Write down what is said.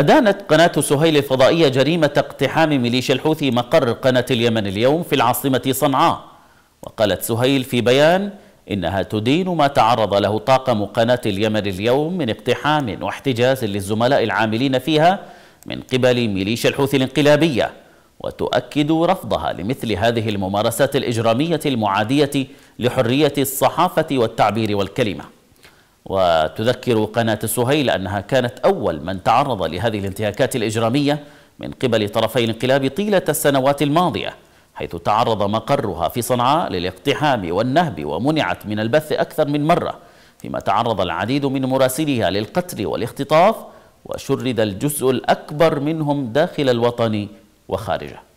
أدانت قناة سهيل الفضائية جريمة اقتحام ميليشيا الحوثي مقر قناة اليمن اليوم في العاصمة صنعاء وقالت سهيل في بيان إنها تدين ما تعرض له طاقم قناة اليمن اليوم من اقتحام واحتجاز للزملاء العاملين فيها من قبل ميليشيا الحوثي الانقلابية وتؤكد رفضها لمثل هذه الممارسات الإجرامية المعادية لحرية الصحافة والتعبير والكلمة وتذكر قناة سهيل أنها كانت أول من تعرض لهذه الانتهاكات الإجرامية من قبل طرفي الانقلاب طيلة السنوات الماضية حيث تعرض مقرها في صنعاء للاقتحام والنهب ومنعت من البث أكثر من مرة فيما تعرض العديد من مراسليها للقتل والاختطاف وشرد الجزء الأكبر منهم داخل الوطن وخارجه